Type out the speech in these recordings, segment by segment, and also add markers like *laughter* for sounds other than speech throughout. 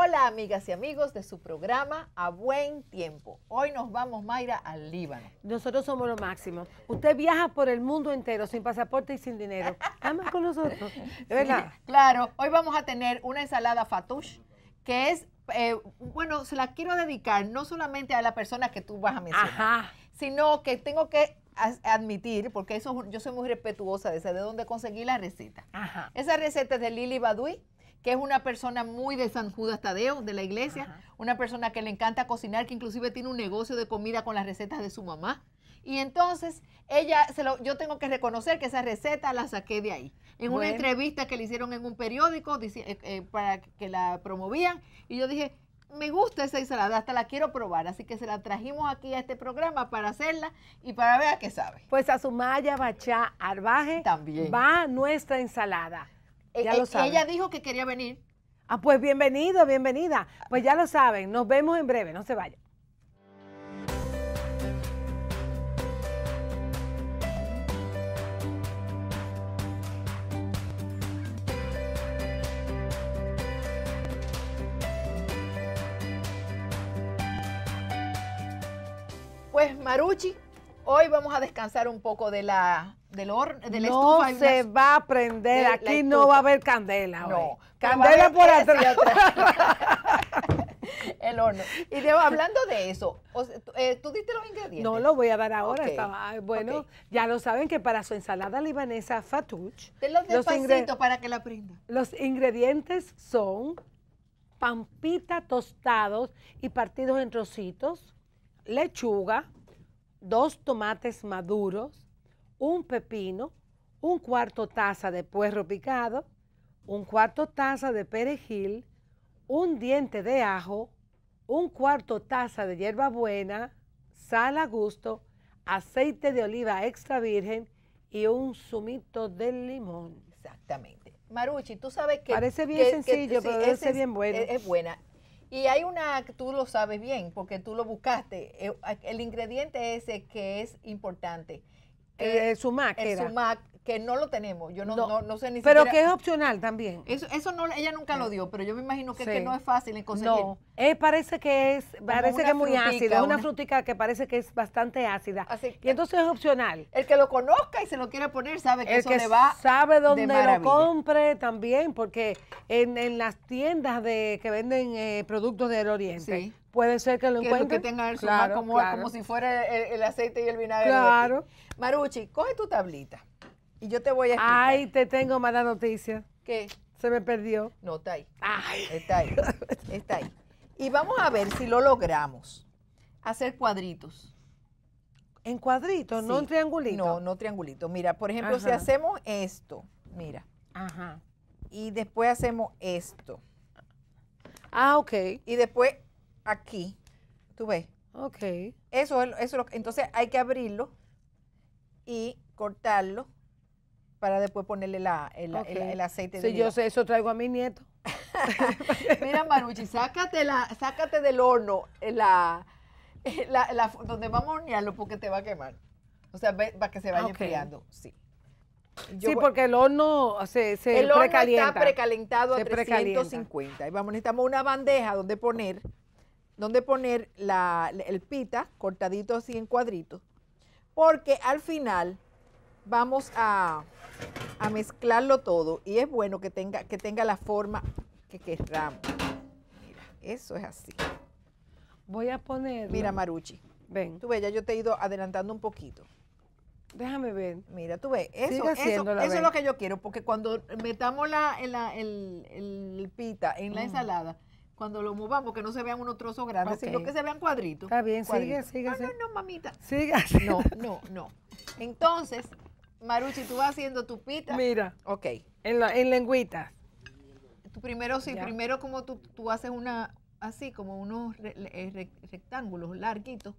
Hola amigas y amigos de su programa A Buen Tiempo. Hoy nos vamos, Mayra, al Líbano. Nosotros somos lo máximo. Usted viaja por el mundo entero sin pasaporte y sin dinero. Además con nosotros. *laughs* ¿De verdad? claro, hoy vamos a tener una ensalada fatouche que es, eh, bueno, se la quiero dedicar no solamente a la persona que tú vas a mencionar, sino que tengo que admitir, porque eso yo soy muy respetuosa de saber de dónde conseguí la receta. Esa receta es de Lili Baduy que es una persona muy de San Judas Tadeo, de la iglesia, una persona que le encanta cocinar, que inclusive tiene un negocio de comida con las recetas de su mamá. Y entonces, ella, se yo tengo que reconocer que esa receta la saqué de ahí. En una entrevista que le hicieron en un periódico eh, eh, para que la promovían, y yo dije, me gusta esa ensalada, hasta la quiero probar. Así que se la trajimos aquí a este programa para hacerla y para ver a qué sabe. Pues a Maya Bachá Arbaje También. va nuestra ensalada. Eh, eh, ella dijo que quería venir. Ah, pues bienvenido, bienvenida. Pues ya lo saben, nos vemos en breve, no se vayan. Pues Maruchi... Hoy vamos a descansar un poco de la del horno, del estufa. No se va a prender, aquí no va a haber candela. No, candela por atrás. *laughs* el horno. Y hablando de eso, eh, ¿tú, diste los ingredientes? No, los voy a dar ahora. bueno, ya lo saben que para su ensalada libanesa fatouch. Te los, ingredientes para que la prenda Los ingredientes son pampita tostados y partidos en trocitos, lechuga, dos tomates maduros, un pepino, un cuarto taza de puerro picado, un cuarto taza de perejil, un diente de ajo, un cuarto taza de hierbabuena, sal a gusto, aceite de oliva extra virgen y un zumito de limón. Exactamente. Maruchi, tú sabes que... Parece bien sencillo, pero parece bien bueno. es buena. Y hay una que tú lo sabes bien, porque tú lo buscaste. Eh, el, ingrediente ese que es importante. Eh, el sumac. El sumac que no lo tenemos. Yo no, no, no, sé ni Pero que es opcional también. Eso, eso no, ella nunca lo dio, pero yo me imagino que, no es fácil conseguir. No, eh, parece que es, parece que muy ácido es una, frutica que parece que es bastante ácida. y entonces es opcional. El que lo conozca y se lo quiera poner sabe que el eso que le va. Sabe dónde lo compre también, porque en, las tiendas de que venden eh, productos del Oriente. Puede ser que lo encuentre. que tenga el claro, como, como si fuera el, aceite y el vinagre. Claro. Maruchi, coge tu tablita y yo te voy a explicar. Ay, te tengo mala noticia. ¿Qué? Se me perdió. No, está ahí. Ay. Está ahí. Está ahí. Y vamos a ver si lo logramos. Hacer cuadritos. En cuadritos, no en triangulitos? No, no triangulitos. Mira, por ejemplo, si hacemos esto, mira. Ajá. Y después hacemos esto. Ah, ok. Y después aquí. ¿Tú ves? Ok. Eso es, eso lo que. Entonces hay que abrirlo y cortarlo para después ponerle la, el, el, aceite. sí, yo sé, eso traigo a mi nieto. *laughs* Mira, Maruchi, sácate, la, sácate del horno eh, eh, la, la, donde vamos a hornearlo porque te va a quemar. O sea, para que se vaya ah, enfriando, sí. sí, porque el horno se, se el horno está precalentado a 350. Y vamos, necesitamos una bandeja donde poner, donde poner el pita cortadito así en cuadritos, porque al final vamos a, mezclarlo todo y es bueno que tenga, que tenga la forma que querramos. Mira, eso es así. Voy a poner. Mira, Maruchi. Ven. Tú ves, ya yo te he ido adelantando un poquito. Déjame ver. Mira, tú ves, eso, eso, eso es lo que yo quiero, porque cuando metamos la, el, pita en la mm. ensalada, cuando lo movamos, que no se vean unos trozos grandes, sino que se vean cuadritos. Está bien, sigue, sigue. No, no, no, mamita. Sigue. No, no, no. Entonces, Maruchi, tú vas haciendo tu pita. Mira. Ok. En, la, en lengüitas. Tú primero, sí, primero como tú, haces una, así, como unos eh, rectángulos larguitos.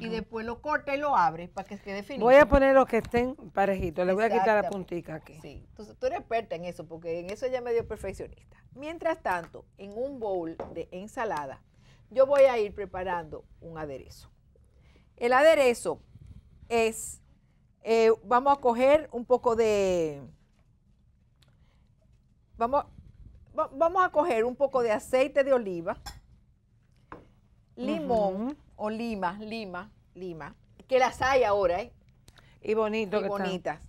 Y después lo corta y lo abre para que quede finito. Voy a poner los que estén parejitos. Le voy a quitar la puntita aquí. Sí. Entonces, tú eres experta en eso porque en eso ya medio perfeccionista. Mientras tanto, en un bowl de ensalada, yo voy a ir preparando un aderezo. El aderezo es eh, vamos a coger un poco de... Vamos, vamos a coger un poco de aceite de oliva, limón o lima, lima, lima, que las hay ahora, ¿eh? Y bonito. bonitas.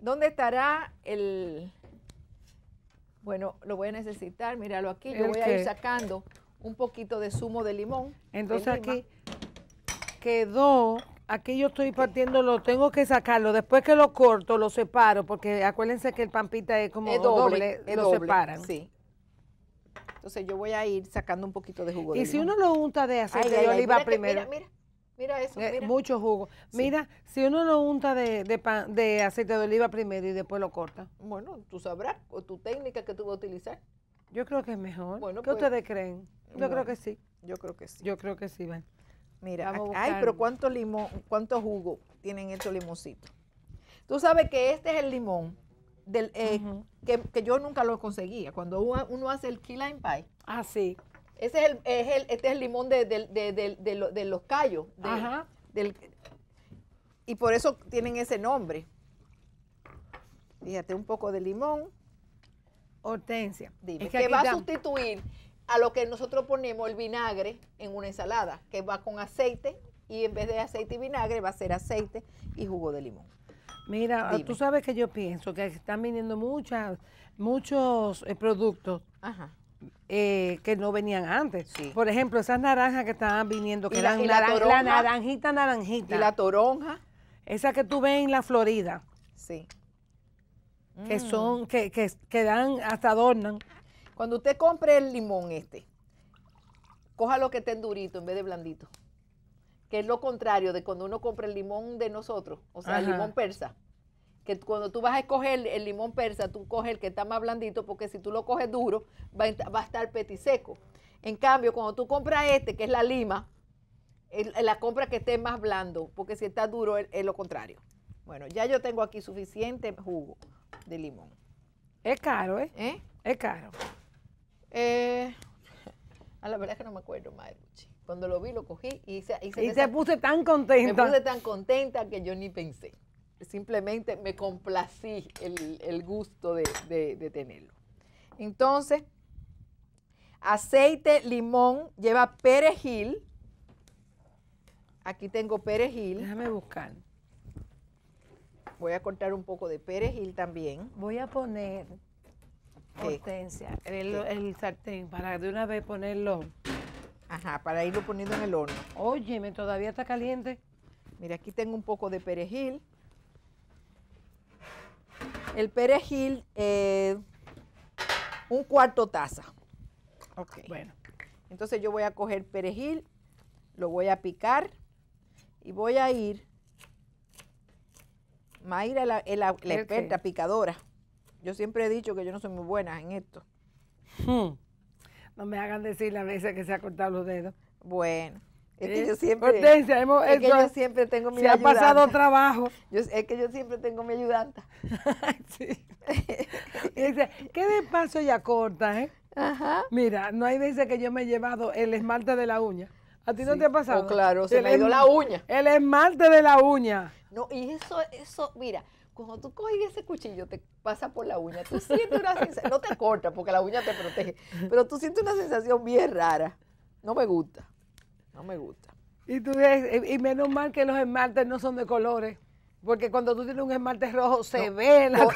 ¿Dónde estará el... Bueno, lo voy a necesitar, míralo aquí. Yo voy a ir sacando un poquito de zumo de limón. Entonces aquí quedó Aquí yo estoy partiendo, tengo que sacarlo. Después que lo corto, lo separo, porque acuérdense que el pampita es como doble, lo separan. Entonces yo voy a ir sacando un poquito de jugo. Y si uno lo unta de aceite de oliva primero. mira, mira, eso. Eh, mucho jugo. Mira, si uno lo unta de, de aceite de oliva primero y después lo corta. Bueno, tú sabrás, o tu técnica que tú vas a utilizar. Yo creo que es mejor. ¿Qué pues, ustedes creen? Yo creo que sí. Yo creo que sí. Yo creo que sí, ven. Mira, ay, pero cuánto limón, cuánto jugo tienen estos limoncitos. Tú sabes que este es el limón del, eh, que, yo nunca lo conseguía. Cuando uno, hace el key lime pie. Ah, sí. Ese es el, este es el limón de, los callos. Ajá. Del, y por eso tienen ese nombre. Fíjate, un poco de limón. Hortensia. Dime, que va a sustituir a lo que nosotros ponemos el vinagre en una ensalada, que va con aceite y en vez de aceite y vinagre va a ser aceite y jugo de limón. Mira, ah, tú sabes que yo pienso que están viniendo muchas, muchos eh, productos eh, que no venían antes. Por ejemplo, esas naranjas que estaban viniendo, que la, naranjita, naranjita. Y la toronja. Esa que tú ves en la Florida. Sí. Que mm. son, que, que dan, hasta adornan. Cuando usted compre el limón este, coja lo que esté durito en vez de blandito. Que es lo contrario de cuando uno compra el limón de nosotros, o sea, el limón persa. Que cuando tú vas a escoger el limón persa, tú coges el que está más blandito, porque si tú lo coges duro, va a, estar petiseco. En cambio, cuando tú compras este, que es la lima, la compra que esté más blando, porque si está duro es, lo contrario. Bueno, ya yo tengo aquí suficiente jugo de limón. Es caro, ¿Eh? ¿Eh? Es caro. Eh, a la verdad es que no me acuerdo madre Cuando lo vi, lo cogí y Y se puse tan contenta. Me puse tan contenta que yo ni pensé. Simplemente me complací el, gusto de tenerlo. Entonces, aceite, limón, lleva perejil. Aquí tengo perejil. Déjame buscar. Voy a cortar un poco de perejil también. Voy a poner el, el, sartén, para de una vez ponerlo. Ajá, para irlo poniendo en el horno. Óyeme, todavía está caliente. Mira, aquí tengo un poco de perejil. El perejil, un cuarto taza. Ok. Bueno. Entonces yo voy a coger perejil, lo voy a picar y voy a ir Mayra, la, la, la experta picadora. Yo siempre he dicho que yo no soy muy buena en esto. Hmm. No me hagan decir la veces que se ha cortado los dedos. Bueno. Es que eh, yo siempre, es que yo siempre tengo mi se ha pasado trabajo. es que yo siempre tengo mi ayudanta. *laughs* sí. dice, ¿qué despacio ya corta, eh? Mira, no hay veces que yo me he llevado el esmalte de la uña ¿A ti no te ha pasado? Oh, claro, se el, dio em- la uña. El esmalte de la uña. No, y eso, eso, mira, cuando tú coges ese cuchillo, te pasa por la uña, tú sientes una sensación, no te corta porque la uña te protege, pero tú sientes una sensación bien rara. No me gusta, no me gusta. Y, tú, eh, y menos mal que los esmaltes no son de colores. Porque cuando tú tienes un esmalte rojo se ve la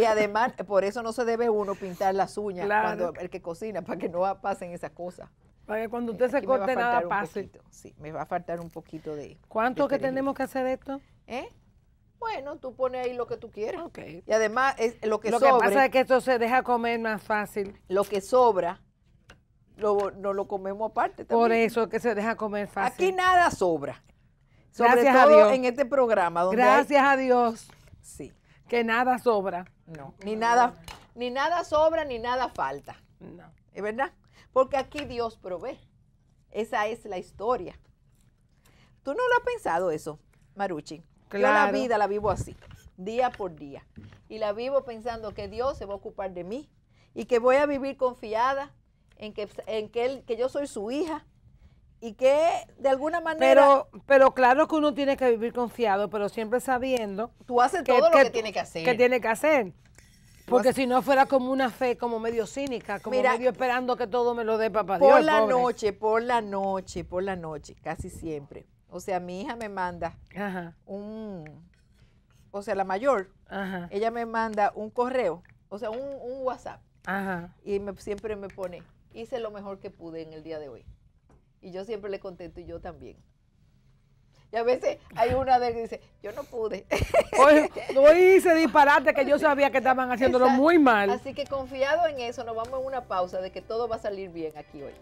y, además, por eso no se debe uno pintar las uñas cuando el que cocina, para que no pasen esas cosas. Para que cuando eh, usted se corte nada pase. sí, me va a faltar un poquito de. ¿Cuánto que tenemos que hacer esto? ¿Eh? Bueno, tú pones ahí lo que tú quieras. Y además, lo que sobra. Lo que pasa es que esto se deja comer más fácil. Lo que sobra, lo, no lo comemos aparte también. Por eso que se deja comer fácil. Aquí nada sobra. Gracias a Dios. en este programa. Donde Gracias a Dios. Sí. Que nada sobra. No. Ni nada, ni nada sobra, ni nada falta. No. ¿Es verdad? Porque aquí Dios provee. Esa es la historia. ¿Tú no lo has pensado eso, Maruchi? Claro. Yo la vida la vivo así, día por día. Y la vivo pensando que Dios se va a ocupar de mí y que voy a vivir confiada en que, en que, él, que yo soy su hija y que de alguna manera... Pero, pero claro que uno tiene que vivir confiado, pero siempre sabiendo... Tú haces todo lo tiene que hacer. Que tiene que hacer. Porque si no fuera como una fe, como medio cínica, como Mira, medio esperando que todo me lo dé papá Por la noche, por la noche, por la noche, casi siempre. O sea, mi hija me manda un, o sea, la mayor, ella me manda un correo, o sea, un, un WhatsApp. Ajá. Y me, siempre me pone, hice lo mejor que pude en el día de hoy. Y yo siempre le contesto y yo también. Y a veces hay una de que dice, yo no pude. *laughs* no hice disparate que yo sabía que estaban haciéndolo muy mal. Así que confiado en eso, nos vamos a una pausa de que todo va a salir bien aquí hoy.